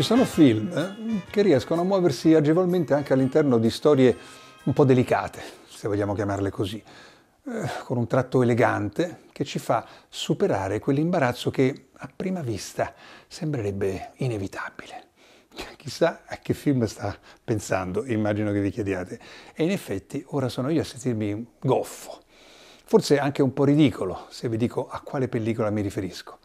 Ci sono film eh, che riescono a muoversi agevolmente anche all'interno di storie un po' delicate, se vogliamo chiamarle così, eh, con un tratto elegante che ci fa superare quell'imbarazzo che a prima vista sembrerebbe inevitabile. Cioè, chissà a che film sta pensando, immagino che vi chiediate. E in effetti ora sono io a sentirmi goffo forse anche un po' ridicolo se vi dico a quale pellicola mi riferisco.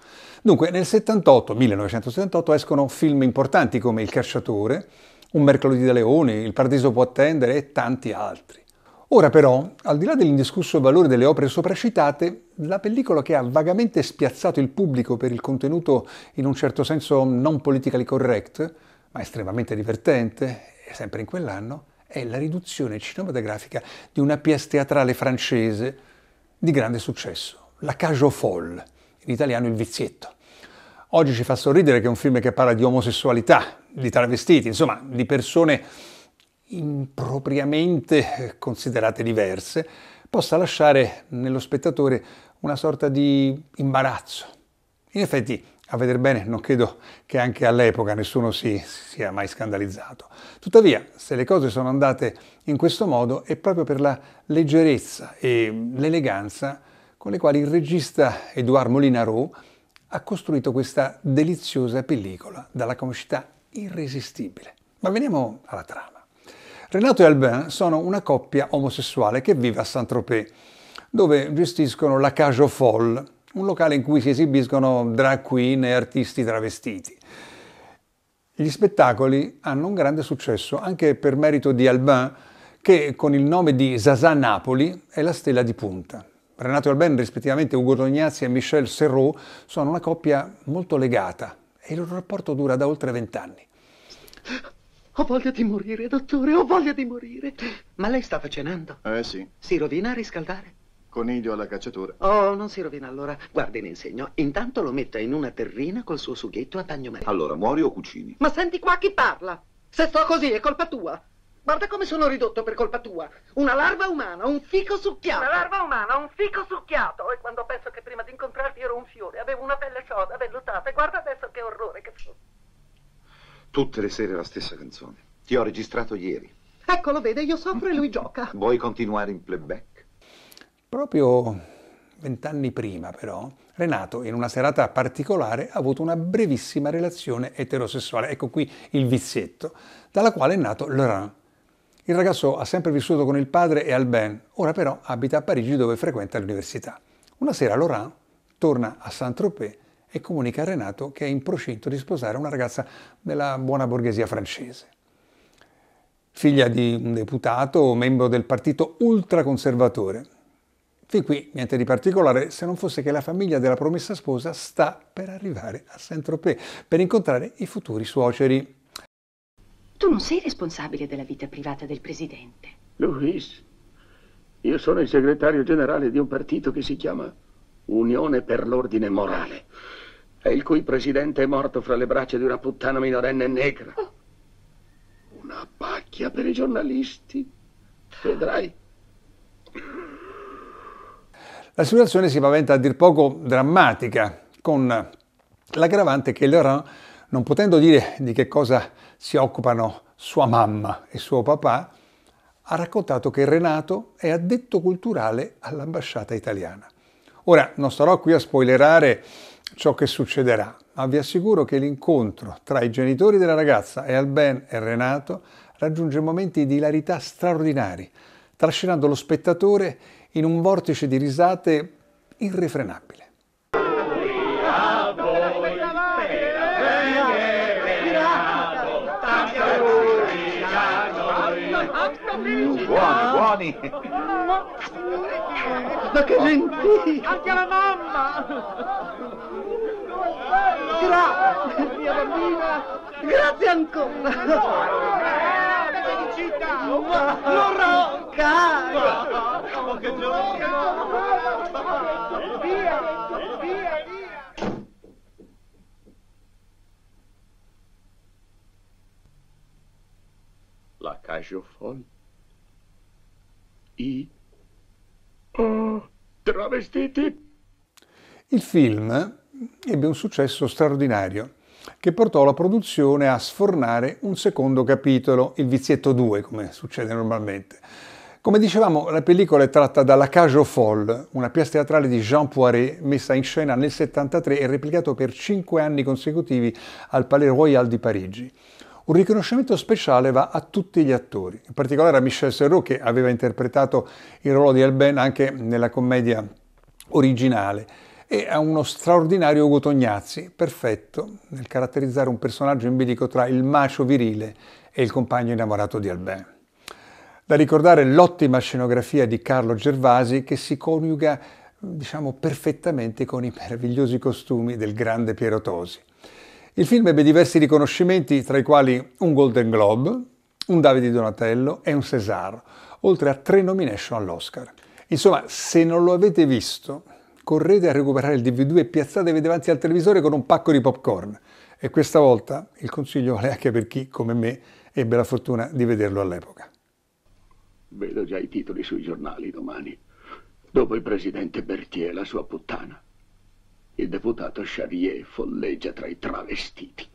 Dunque, nel 78, 1978 escono film importanti come Il Cacciatore, Un mercoledì da leoni, Il Paradiso può attendere e tanti altri. Ora però, al di là dell'indiscusso valore delle opere sopracitate, la pellicola che ha vagamente spiazzato il pubblico per il contenuto in un certo senso non politically correct, ma estremamente divertente, sempre in quell'anno, è la riduzione cinematografica di una pièce teatrale francese di grande successo, La Cajo Folle, in italiano Il Vizietto. Oggi ci fa sorridere che è un film che parla di omosessualità, di travestiti, insomma di persone impropriamente eh, considerate diverse, possa lasciare nello spettatore una sorta di imbarazzo. In effetti a vedere bene, non credo che anche all'epoca nessuno si sia mai scandalizzato. Tuttavia, se le cose sono andate in questo modo è proprio per la leggerezza e l'eleganza con le quali il regista Edouard Molinaro ha costruito questa deliziosa pellicola dalla comicità irresistibile. Ma veniamo alla trama. Renato e Albin sono una coppia omosessuale che vive a Saint-Tropez, dove gestiscono la Cage aux Folles, un locale in cui si esibiscono drag queen e artisti travestiti. Gli spettacoli hanno un grande successo anche per merito di Albin, che con il nome di Zazà Napoli è la stella di punta. Renato Albin, rispettivamente Ugo Tognazzi e Michel Serrault, sono una coppia molto legata e il loro rapporto dura da oltre vent'anni. Ho voglia di morire, dottore, ho voglia di morire. Ma lei stava cenando? Eh sì. Si rovina a riscaldare? Coniglio alla cacciatura. Oh, non si rovina allora. Guarda insegno. Intanto lo metto in una terrina col suo sughetto a bagnomaria. Allora, muori o cucini? Ma senti qua chi parla. Se sto così è colpa tua. Guarda come sono ridotto per colpa tua. Una larva umana, un fico succhiato. Una larva umana, un fico succhiato. E quando penso che prima di incontrarti ero un fiore, avevo una pelle cioda, vellutata. E guarda adesso che orrore che sono. Tutte le sere la stessa canzone. Ti ho registrato ieri. Ecco, lo vede, io soffro e lui gioca. Vuoi continuare in playback? Proprio vent'anni prima, però, Renato, in una serata particolare, ha avuto una brevissima relazione eterosessuale, ecco qui il vizietto, dalla quale è nato Laurent. Il ragazzo ha sempre vissuto con il padre e Alben, ora però abita a Parigi dove frequenta l'università. Una sera Laurent torna a Saint-Tropez e comunica a Renato che è in procinto di sposare una ragazza della buona borghesia francese. Figlia di un deputato, membro del partito ultraconservatore, Fin qui niente di particolare, se non fosse che la famiglia della promessa sposa sta per arrivare a Saint-Tropez per incontrare i futuri suoceri. Tu non sei responsabile della vita privata del presidente. Luis, io sono il segretario generale di un partito che si chiama Unione per l'Ordine Morale, e il cui presidente è morto fra le braccia di una puttana minorenne negra. Oh. Una pacchia per i giornalisti. Vedrai. La situazione si paventa a dir poco drammatica, con l'aggravante che Laurent, non potendo dire di che cosa si occupano sua mamma e suo papà, ha raccontato che Renato è addetto culturale all'ambasciata italiana. Ora, non starò qui a spoilerare ciò che succederà, ma vi assicuro che l'incontro tra i genitori della ragazza e Alben e Renato raggiunge momenti di hilarità straordinari, trascinando lo spettatore in un vortice di risate irrefrenabile. Buoni, buoni! Ma che gentili! Anche la mamma! Grazie, mia bambina! Grazie ancora! città! Non ronca! Che gioia! Via! Via, La cagiofon i oh, travestiti. Il film ebbe un successo straordinario che portò la produzione a sfornare un secondo capitolo, il vizietto 2, come succede normalmente. Come dicevamo, la pellicola è tratta dalla Cage aux Folles, una pièce teatrale di Jean Poiret messa in scena nel 1973 e replicato per cinque anni consecutivi al Palais Royal di Parigi. Un riconoscimento speciale va a tutti gli attori, in particolare a Michel Serrault che aveva interpretato il ruolo di Elben anche nella commedia originale e a uno straordinario Ugo Tognazzi, perfetto nel caratterizzare un personaggio in bilico tra il macio virile e il compagno innamorato di Albin. Da ricordare l'ottima scenografia di Carlo Gervasi che si coniuga diciamo perfettamente con i meravigliosi costumi del grande Piero Tosi. Il film ebbe diversi riconoscimenti, tra i quali un Golden Globe, un Davide Donatello e un César, oltre a tre nomination all'Oscar. Insomma, se non lo avete visto, correte a recuperare il DVD e piazzatevi davanti al televisore con un pacco di popcorn. E questa volta il consiglio vale anche per chi, come me, ebbe la fortuna di vederlo all'epoca. Vedo già i titoli sui giornali domani. Dopo il presidente Berthier e la sua puttana, il deputato Charrier folleggia tra i travestiti.